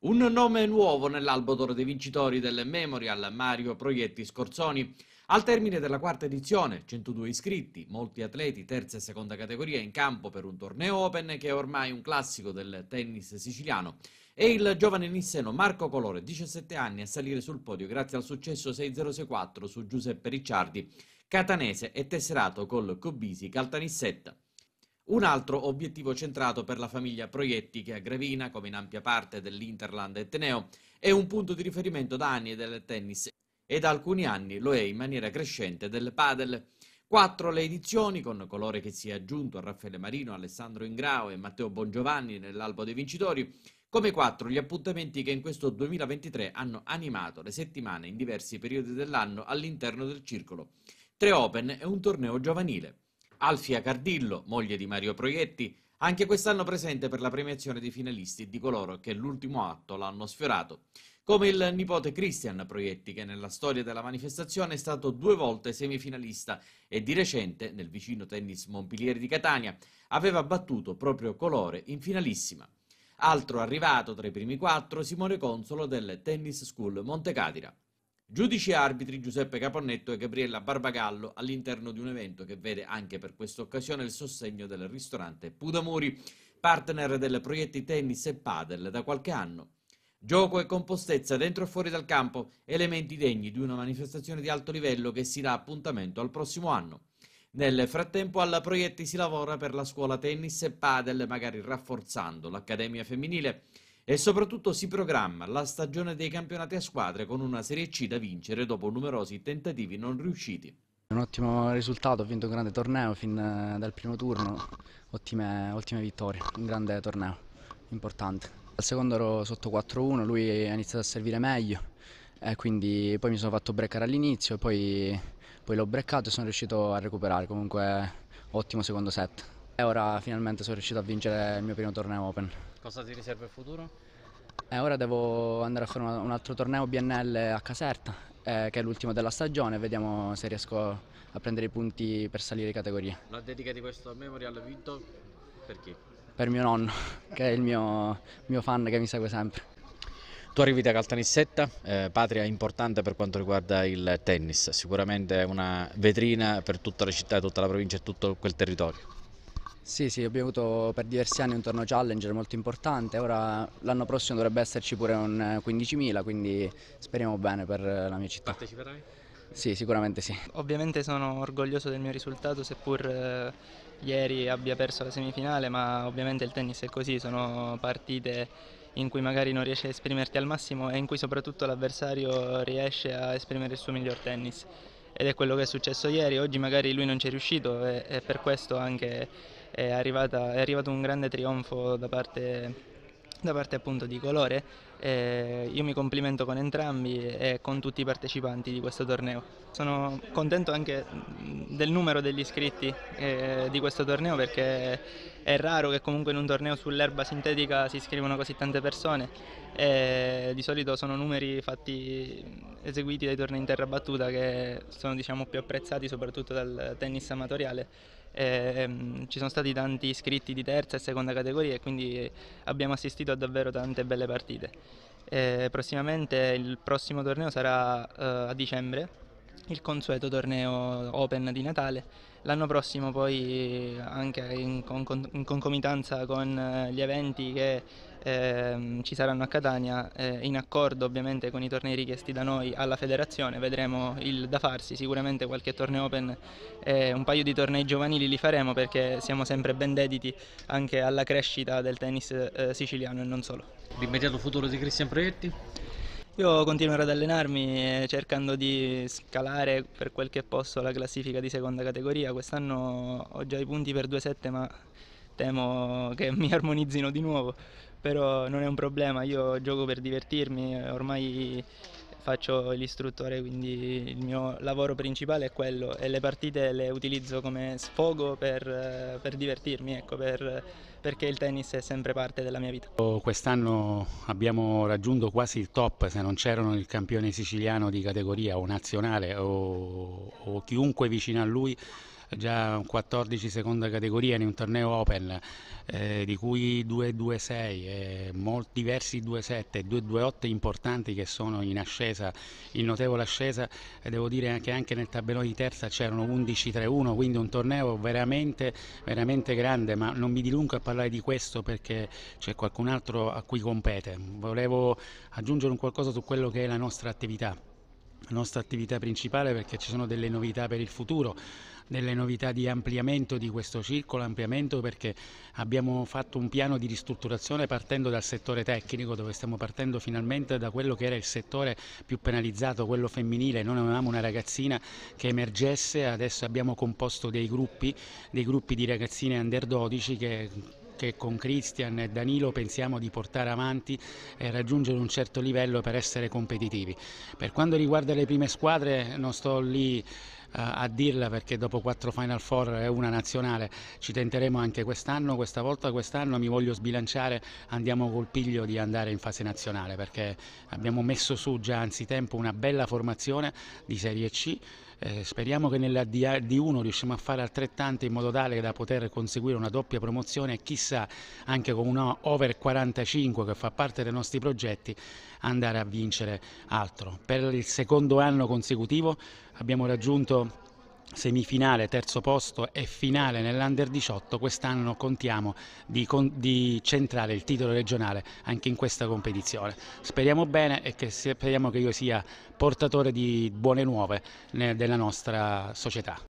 Un nome nuovo nell'albo d'oro dei vincitori del Memorial, Mario Proietti Scorzoni. Al termine della quarta edizione, 102 iscritti, molti atleti terza e seconda categoria in campo per un torneo open che è ormai un classico del tennis siciliano. E il giovane nisseno Marco Colore, 17 anni, a salire sul podio grazie al successo 6-0-6-4 su Giuseppe Ricciardi, catanese e tesserato col Cobisi Caltanissetta. Un altro obiettivo centrato per la famiglia Proietti, che a Gravina, come in ampia parte dell'Interland etneo, è un punto di riferimento da anni del tennis e da alcuni anni lo è in maniera crescente del padel. Quattro le edizioni, con colore che si è aggiunto a Raffaele Marino, Alessandro Ingrao e Matteo Bongiovanni nell'albo dei vincitori, come quattro gli appuntamenti che in questo 2023 hanno animato le settimane in diversi periodi dell'anno all'interno del circolo. Tre Open e un torneo giovanile. Alfia Cardillo, moglie di Mario Proietti, anche quest'anno presente per la premiazione dei finalisti di coloro che l'ultimo atto l'hanno sfiorato, come il nipote Christian Proietti che nella storia della manifestazione è stato due volte semifinalista e di recente, nel vicino tennis Montpellieri di Catania, aveva battuto proprio Colore in finalissima. Altro arrivato tra i primi quattro, Simone Consolo del Tennis School Montecadira. Giudici e arbitri Giuseppe Caponnetto e Gabriella Barbagallo all'interno di un evento che vede anche per questa occasione il sostegno del ristorante Pudamuri, partner delle proietti tennis e padel da qualche anno. Gioco e compostezza dentro e fuori dal campo, elementi degni di una manifestazione di alto livello che si dà appuntamento al prossimo anno. Nel frattempo alla Proietti si lavora per la scuola tennis e padel, magari rafforzando l'accademia femminile. E soprattutto si programma la stagione dei campionati a squadre con una Serie C da vincere dopo numerosi tentativi non riusciti. Un ottimo risultato, ho vinto un grande torneo fin eh, dal primo turno, ottime, ottime vittorie, un grande torneo, importante. Al secondo ero sotto 4-1, lui ha iniziato a servire meglio, eh, quindi poi mi sono fatto breccare all'inizio poi, poi l'ho breccato e sono riuscito a recuperare, comunque ottimo secondo set. E ora finalmente sono riuscito a vincere il mio primo torneo Open cosa ti riserva il futuro? Eh, ora devo andare a fare una, un altro torneo BNL a Caserta, eh, che è l'ultimo della stagione, vediamo se riesco a prendere i punti per salire di categoria. La dedica di questo Memorial vinto per chi? Per mio nonno, che è il mio, mio fan che mi segue sempre. Tu arrivi da Caltanissetta, eh, patria importante per quanto riguarda il tennis, sicuramente una vetrina per tutta la città, tutta la provincia e tutto quel territorio. Sì, sì, abbiamo avuto per diversi anni un torno challenger molto importante, ora l'anno prossimo dovrebbe esserci pure un 15.000, eh, quindi speriamo bene per eh, la mia città. Parteciperai? Sì, sicuramente sì. Ovviamente sono orgoglioso del mio risultato, seppur eh, ieri abbia perso la semifinale, ma ovviamente il tennis è così, sono partite in cui magari non riesci a esprimerti al massimo e in cui soprattutto l'avversario riesce a esprimere il suo miglior tennis ed è quello che è successo ieri, oggi magari lui non ci è riuscito e, e per questo anche è, arrivata, è arrivato un grande trionfo da parte da parte appunto di Colore. Eh, io mi complimento con entrambi e con tutti i partecipanti di questo torneo. Sono contento anche del numero degli iscritti eh, di questo torneo perché è raro che comunque in un torneo sull'erba sintetica si iscrivano così tante persone. Eh, di solito sono numeri fatti, eseguiti dai tornei in terra battuta che sono diciamo, più apprezzati soprattutto dal tennis amatoriale ehm, ci sono stati tanti iscritti di terza e seconda categoria e quindi abbiamo assistito a davvero tante belle partite. Eh, prossimamente il prossimo torneo sarà eh, a dicembre, il consueto torneo Open di Natale L'anno prossimo poi anche in, con, in, concomitanza con eh, gli eventi che eh, ci saranno a Catania, eh, in accordo ovviamente con i tornei richiesti da noi alla federazione, vedremo il da farsi, sicuramente qualche torneo open e eh, un paio di tornei giovanili li faremo perché siamo sempre ben dediti anche alla crescita del tennis eh, siciliano e non solo. L'immediato futuro di Cristian Proietti? Io continuerò ad allenarmi eh, cercando di scalare per quel che posso la classifica di seconda categoria. Quest'anno ho già i punti per 2-7 ma temo che mi armonizzino di nuovo, però non è un problema, io gioco per divertirmi, ormai faccio l'istruttore, quindi il mio lavoro principale è quello e le partite le utilizzo come sfogo per, eh, per divertirmi, ecco, per, perché il tennis è sempre parte della mia vita. Oh, quest'anno abbiamo raggiunto quasi il top, se non c'erano il campione siciliano di categoria o nazionale o, o chiunque vicino a lui già 14 seconda categoria in un torneo open eh, di cui 2-2-6 eh, molti diversi 2-7 2-2-8 importanti che sono in ascesa, in notevole ascesa e devo dire che anche nel tabellone di terza c'erano 11-3-1 quindi un torneo veramente, veramente grande ma non mi dilungo a parlare di questo perché c'è qualcun altro a cui compete volevo aggiungere un qualcosa su quello che è la nostra attività la nostra attività principale perché ci sono delle novità per il futuro delle novità di ampliamento di questo circolo, ampliamento perché abbiamo fatto un piano di ristrutturazione partendo dal settore tecnico dove stiamo partendo finalmente da quello che era il settore più penalizzato, quello femminile, non avevamo una ragazzina che emergesse, adesso abbiamo composto dei gruppi, dei gruppi di ragazzine under 12 che che con Cristian e Danilo pensiamo di portare avanti e raggiungere un certo livello per essere competitivi. Per quanto riguarda le prime squadre non sto lì eh, a dirla perché dopo quattro Final Four e una nazionale ci tenteremo anche quest'anno, questa volta quest'anno mi voglio sbilanciare, andiamo col piglio di andare in fase nazionale perché abbiamo messo su già anzitempo una bella formazione di Serie C eh, speriamo che nella D1 riusciamo a fare altrettanto in modo tale da poter conseguire una doppia promozione e chissà anche con una over 45 che fa parte dei nostri progetti andare a vincere altro. Per il secondo anno consecutivo abbiamo raggiunto semifinale, terzo posto e finale nell'Under 18, quest'anno contiamo di, di, centrare il titolo regionale anche in questa competizione. Speriamo bene e che, speriamo che io sia portatore di buone nuove della nostra società.